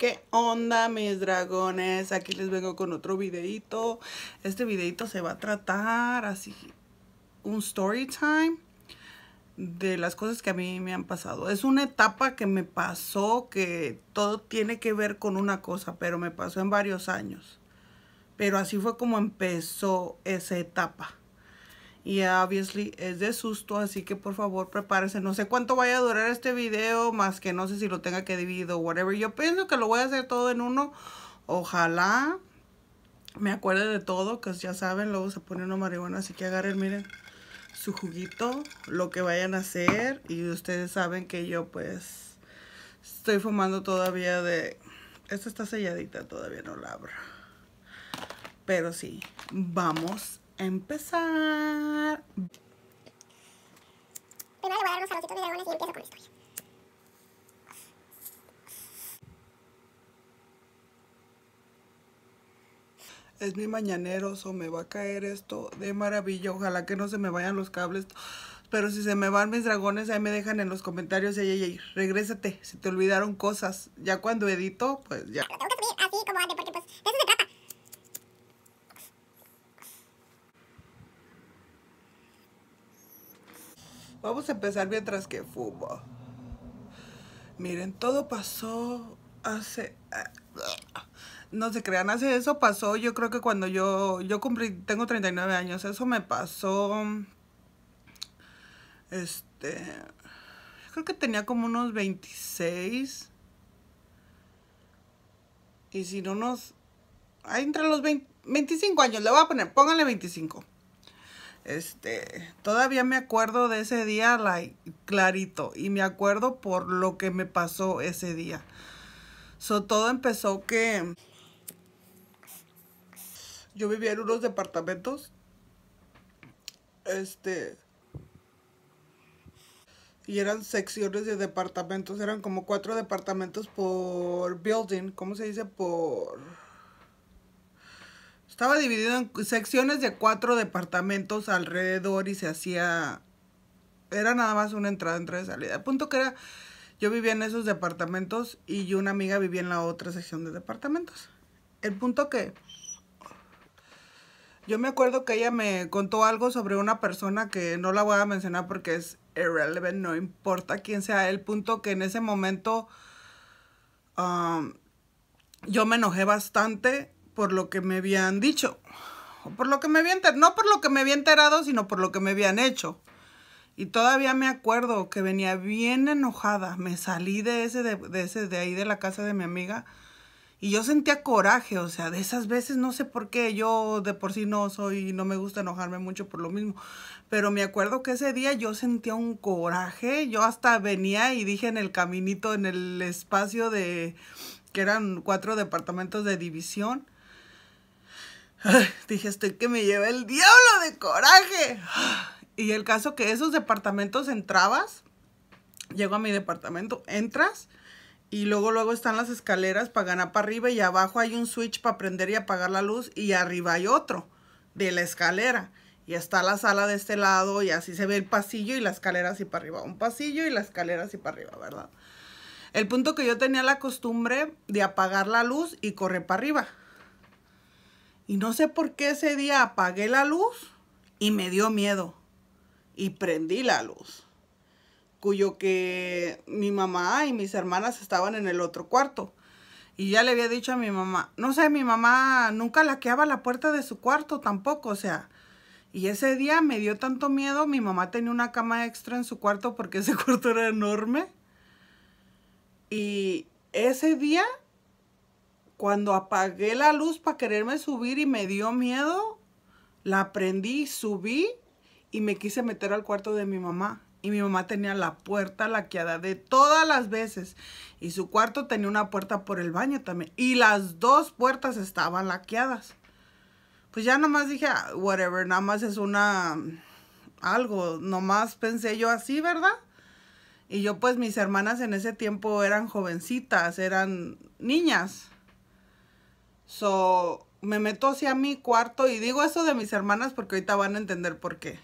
¿Qué onda mis dragones? Aquí les vengo con otro videito. Este videito se va a tratar así un story time de las cosas que a mí me han pasado. Es una etapa que me pasó que todo tiene que ver con una cosa, pero me pasó en varios años. Pero así fue como empezó esa etapa y obviously es de susto, así que por favor prepárense. No sé cuánto vaya a durar este video, más que no sé si lo tenga que dividir o whatever. Yo pienso que lo voy a hacer todo en uno. Ojalá me acuerde de todo, que ya saben, luego se pone una marihuana, así que agarren, miren, su juguito, lo que vayan a hacer. Y ustedes saben que yo pues estoy fumando todavía de... Esta está selladita, todavía no la abro. Pero sí, vamos empezar. Es mi mañanero, me va a caer esto de maravilla. Ojalá que no se me vayan los cables. Pero si se me van mis dragones, ahí me dejan en los comentarios. y regrésate, si te olvidaron cosas. Ya cuando edito, pues ya. Vamos a empezar mientras que fumo. Miren, todo pasó hace... Eh, no se crean, hace eso pasó, yo creo que cuando yo, yo cumplí, tengo 39 años, eso me pasó, este, creo que tenía como unos 26, y si no nos, ahí entre los 25 años, le voy a poner, pónganle 25, este, todavía me acuerdo de ese día like, clarito y me acuerdo por lo que me pasó ese día. So, todo empezó que yo vivía en unos departamentos. Este. Y eran secciones de departamentos. Eran como cuatro departamentos por building. ¿Cómo se dice? Por estaba dividido en secciones de cuatro departamentos alrededor y se hacía... Era nada más una entrada, entrada y salida. El punto que era... Yo vivía en esos departamentos y una amiga vivía en la otra sección de departamentos. El punto que... Yo me acuerdo que ella me contó algo sobre una persona que no la voy a mencionar porque es irrelevant, no importa quién sea. El punto que en ese momento um, yo me enojé bastante por lo que me habían dicho. O por lo que me había no por lo que me había enterado, sino por lo que me habían hecho. Y todavía me acuerdo que venía bien enojada. Me salí de ese ese de ahí de la casa de mi amiga y yo sentía coraje, o sea, de esas veces no sé por qué yo de por sí no soy no me gusta enojarme mucho por lo mismo, pero me acuerdo que ese día yo sentía un coraje, yo hasta venía y dije en el caminito en el espacio de que eran cuatro departamentos de división dije, estoy que me lleva el diablo de coraje. Y el caso que esos departamentos entrabas, llego a mi departamento, entras y luego luego están las escaleras para ganar para arriba y abajo hay un switch para prender y apagar la luz y arriba hay otro de la escalera. Y está la sala de este lado y así se ve el pasillo y la escalera así para arriba. Un pasillo y la escalera así para arriba, ¿verdad? El punto que yo tenía la costumbre de apagar la luz y correr para arriba. Y no sé por qué ese día apagué la luz y me dio miedo. Y prendí la luz, cuyo que mi mamá y mis hermanas estaban en el otro cuarto. Y ya le había dicho a mi mamá, no sé, mi mamá nunca laqueaba la puerta de su cuarto tampoco, o sea. Y ese día me dio tanto miedo, mi mamá tenía una cama extra en su cuarto porque ese cuarto era enorme. Y ese día cuando apagué la luz para quererme subir y me dio miedo, la prendí, subí y me quise meter al cuarto de mi mamá. Y mi mamá tenía la puerta laqueada de todas las veces. Y su cuarto tenía una puerta por el baño también. Y las dos puertas estaban laqueadas. Pues ya nomás dije, ah, whatever, nada más es una... algo. Nomás pensé yo así, ¿verdad? Y yo pues mis hermanas en ese tiempo eran jovencitas, eran niñas. So, me meto hacia mi cuarto y digo eso de mis hermanas porque ahorita van a entender por qué.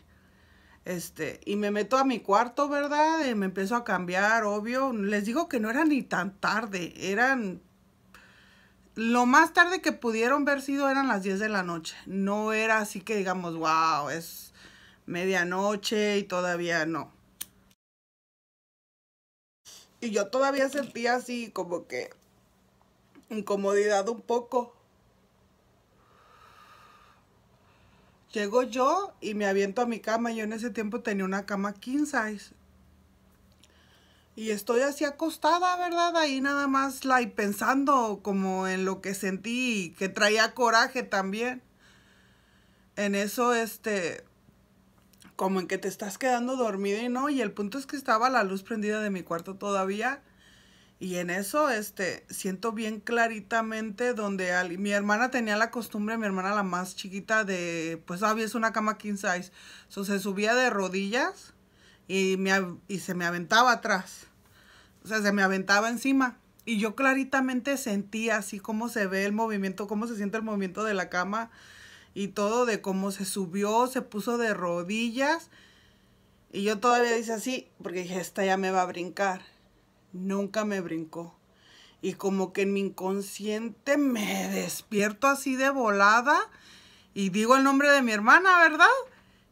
Este, y me meto a mi cuarto, ¿verdad? Y me empiezo a cambiar, obvio. Les digo que no era ni tan tarde, eran... Lo más tarde que pudieron haber sido eran las 10 de la noche. No era así que digamos, wow, es medianoche y todavía no. Y yo todavía sentía así como que incomodidad un poco Llego yo y me aviento a mi cama. Yo en ese tiempo tenía una cama king size. Y estoy así acostada, ¿verdad? Ahí nada más like, pensando como en lo que sentí, que traía coraje también. En eso, este, como en que te estás quedando dormida y no. Y el punto es que estaba la luz prendida de mi cuarto todavía. Y en eso, este, siento bien claritamente donde mi hermana tenía la costumbre, mi hermana la más chiquita, de, pues había es una cama king size. So, se subía de rodillas y, me, y se me aventaba atrás. O sea, se me aventaba encima. Y yo claritamente sentía así cómo se ve el movimiento, cómo se siente el movimiento de la cama y todo, de cómo se subió, se puso de rodillas. Y yo todavía dice así, porque dije, esta ya me va a brincar nunca me brincó. Y como que en mi inconsciente me despierto así de volada y digo el nombre de mi hermana, ¿verdad?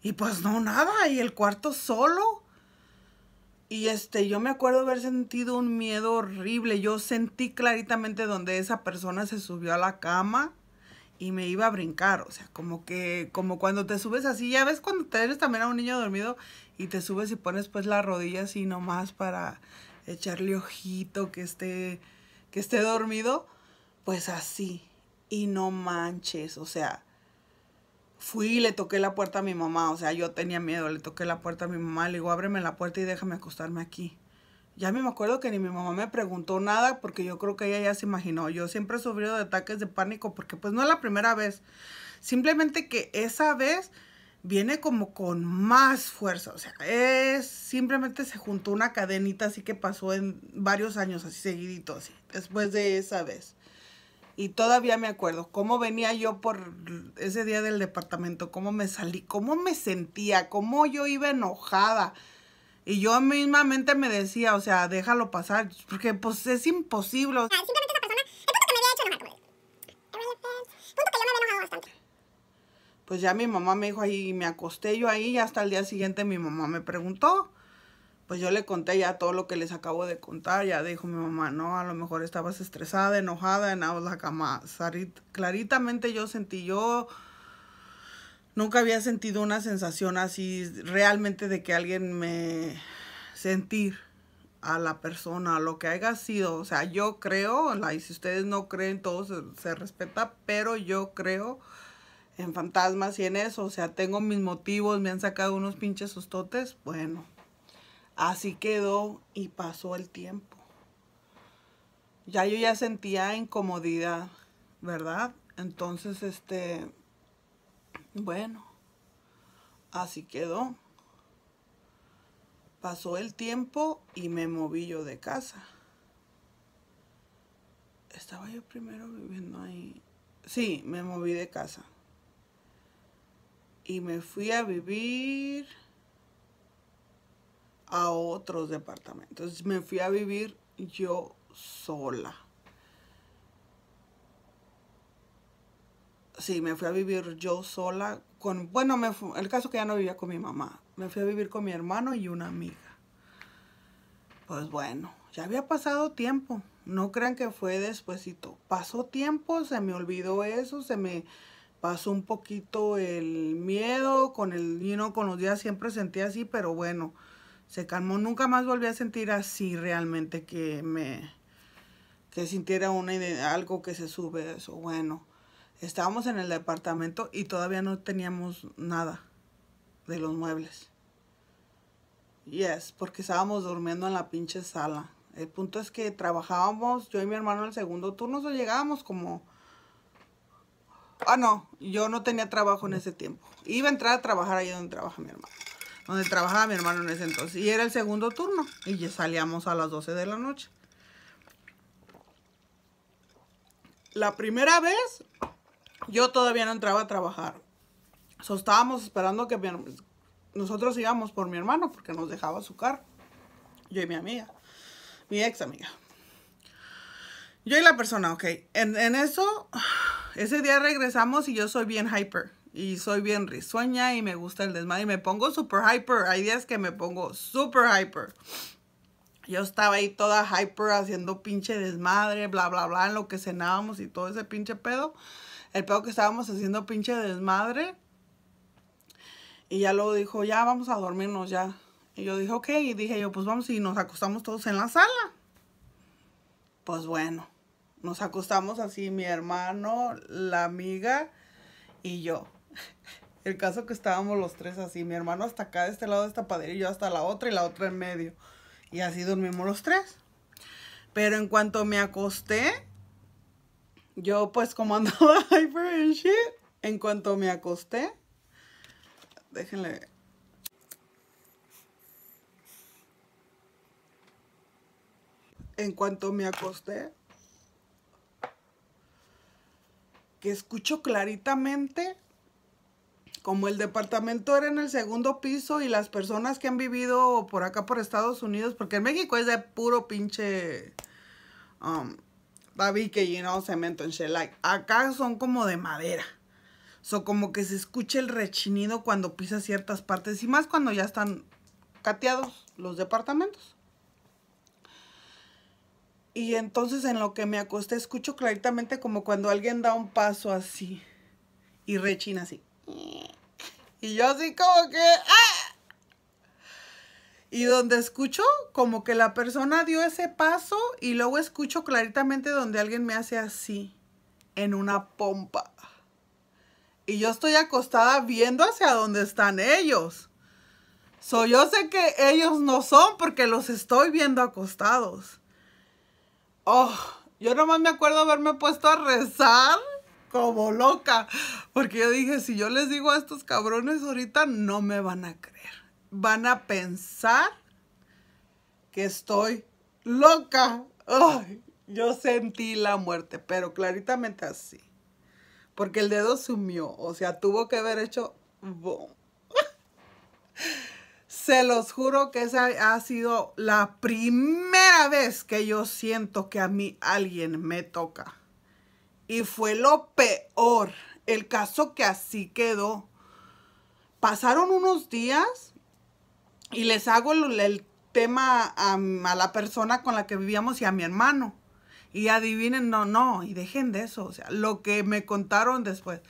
Y pues no, nada, y el cuarto solo. Y este, yo me acuerdo haber sentido un miedo horrible. Yo sentí claritamente donde esa persona se subió a la cama y me iba a brincar. O sea, como que, como cuando te subes así, ya ves cuando te eres también a un niño dormido y te subes y pones pues la rodilla así nomás para echarle ojito, que esté, que esté dormido, pues así. Y no manches, o sea, fui y le toqué la puerta a mi mamá, o sea, yo tenía miedo, le toqué la puerta a mi mamá, le digo, ábreme la puerta y déjame acostarme aquí. Ya me acuerdo que ni mi mamá me preguntó nada porque yo creo que ella ya se imaginó. Yo siempre he sufrido de ataques de pánico porque pues no es la primera vez. Simplemente que esa vez viene como con más fuerza. O sea, es simplemente se juntó una cadenita así que pasó en varios años así seguidito, después de esa vez. Y todavía me acuerdo cómo venía yo por ese día del departamento, cómo me salí, cómo me sentía, cómo yo iba enojada. Y yo mismamente me decía, o sea, déjalo pasar, porque pues es imposible. pues ya mi mamá me dijo ahí, me acosté yo ahí y hasta el día siguiente mi mamá me preguntó. Pues yo le conté ya todo lo que les acabo de contar, ya dijo mi mamá, no, a lo mejor estabas estresada, enojada, en la cama. Claritamente yo sentí, yo nunca había sentido una sensación así realmente de que alguien me sentir a la persona, a lo que haya sido. O sea, yo creo, y si ustedes no creen, todo se respeta, pero yo creo en fantasmas y en eso. O sea, tengo mis motivos, me han sacado unos pinches sustotes. Bueno, así quedó y pasó el tiempo. Ya yo ya sentía incomodidad, ¿verdad? Entonces, este, bueno, así quedó. Pasó el tiempo y me moví yo de casa. Estaba yo primero viviendo ahí. Sí, me moví de casa y me fui a vivir a otros departamentos. Me fui a vivir yo sola. Sí, me fui a vivir yo sola con, bueno, me el caso que ya no vivía con mi mamá. Me fui a vivir con mi hermano y una amiga. Pues bueno, ya había pasado tiempo. No crean que fue despuesito. Pasó tiempo, se me olvidó eso, se me pasó un poquito el miedo con el vino, con los días siempre sentía así pero bueno se calmó nunca más volví a sentir así realmente que me que sintiera una algo que se sube eso bueno estábamos en el departamento y todavía no teníamos nada de los muebles yes porque estábamos durmiendo en la pinche sala el punto es que trabajábamos yo y mi hermano en el segundo turno o llegábamos como Ah, no, yo no tenía trabajo en ese tiempo. Iba a entrar a trabajar ahí donde trabaja mi hermano. Donde trabajaba mi hermano en ese entonces. Y era el segundo turno. Y ya salíamos a las 12 de la noche. La primera vez, yo todavía no entraba a trabajar. So, estábamos esperando que nosotros íbamos por mi hermano porque nos dejaba su carro. Yo y mi amiga, mi ex amiga. Yo y la persona, ok. en eso, ese día regresamos y yo soy bien hyper. Y soy bien risueña y me gusta el desmadre. Y me pongo super hyper. Hay días que me pongo super hyper. Yo estaba ahí toda hyper haciendo pinche desmadre, bla, bla, bla, en lo que cenábamos y todo ese pinche pedo. El pedo que estábamos haciendo pinche desmadre. Y ya luego dijo, ya vamos a dormirnos ya. Y yo dije, ok. Y dije yo, pues vamos y nos acostamos todos en la sala. Pues bueno nos acostamos así, mi hermano, la amiga y yo. El caso que estábamos los tres así, mi hermano hasta acá de este lado de esta padera y yo hasta la otra y la otra en medio. Y así dormimos los tres. Pero en cuanto me acosté, yo pues como andaba hyper and shit, en cuanto me acosté, déjenle ver. En cuanto me acosté, que escucho claritamente como el departamento era en el segundo piso y las personas que han vivido por acá por Estados Unidos, porque en México es de puro pinche um, que you cemento en shellac. acá son como de madera. So, como que se escucha el rechinido cuando pisa ciertas partes y más cuando ya están cateados los departamentos. Y entonces en lo que me acosté escucho claramente como cuando alguien da un paso así y rechina así. Y yo así como que... ¡ah! Y donde escucho como que la persona dio ese paso y luego escucho claritamente donde alguien me hace así en una pompa. Y yo estoy acostada viendo hacia donde están ellos. So, yo sé que ellos no son porque los estoy viendo acostados. Oh, yo nomás me acuerdo haberme puesto a rezar como loca. Porque yo dije, si yo les digo a estos cabrones ahorita, no me van a creer. Van a pensar que estoy loca. yo sentí la muerte, pero claritamente así. Porque el dedo sumió, o sea, tuvo que haber hecho... Boom. Se los juro que esa ha sido la primera vez que yo siento que a mí alguien me toca. Y fue lo peor. El caso que así quedó. Pasaron unos días y les hago el, tema a, la persona con la que vivíamos y a mi hermano. Y adivinen, no, no, y dejen de eso, o sea, lo que me contaron después.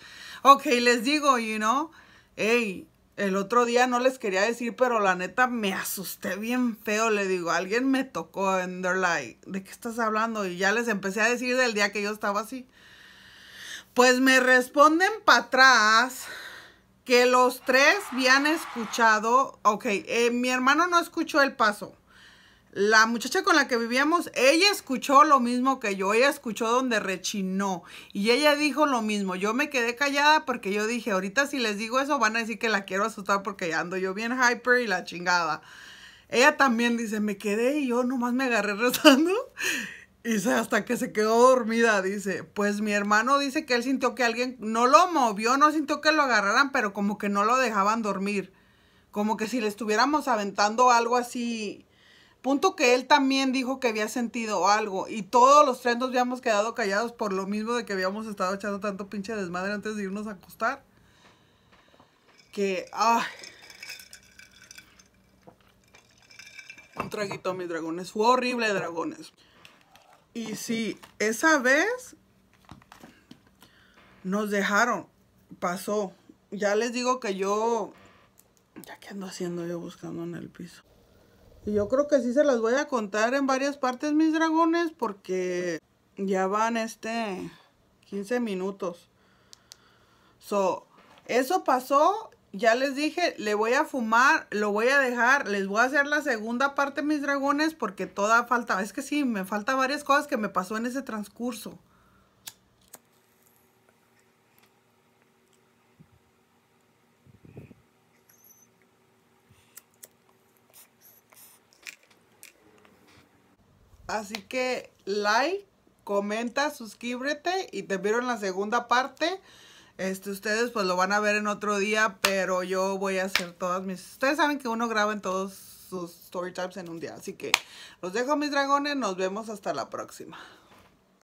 Ok, les digo, you know, hey, el otro día no les quería decir, pero la neta me asusté bien feo. Le digo, alguien me tocó en their ¿de qué estás hablando? Y ya les empecé a decir del día que yo estaba así. Pues me responden para atrás que los tres habían escuchado. Ok, eh, mi hermano no escuchó el paso la muchacha con la que vivíamos, ella escuchó lo mismo que yo, ella escuchó donde rechinó y ella dijo lo mismo. Yo me quedé callada porque yo dije, ahorita si les digo eso van a decir que la quiero asustar porque ando yo bien hyper y la chingada. Ella también dice, me quedé y yo nomás me agarré rezando. Y hasta que se quedó dormida, dice, pues mi hermano dice que él sintió que alguien no lo movió, no sintió que lo agarraran, pero como que no lo dejaban dormir. Como que si le estuviéramos aventando algo así, Punto que él también dijo que había sentido algo y todos los tres nos habíamos quedado callados por lo mismo de que habíamos estado echando tanto pinche desmadre antes de irnos a acostar. Que, ¡ay! Un traguito a mis dragones. Fue horrible, dragones. Y sí, esa vez nos dejaron. Pasó. Ya les digo que yo... Ya que ando haciendo yo buscando en el piso. Y yo creo que sí se las voy a contar en varias partes, mis dragones, porque ya van este 15 minutos. So, eso pasó, ya les dije, le voy a fumar, lo voy a dejar, les voy a hacer la segunda parte, mis dragones, porque toda falta, es que sí, me falta varias cosas que me pasó en ese transcurso. Así que like, comenta, suscríbete y te vieron en la segunda parte. Este, ustedes pues lo van a ver en otro día, pero yo voy a hacer todas mis... Ustedes saben que uno graba en todos sus story en un día, así que los dejo mis dragones, nos vemos hasta la próxima.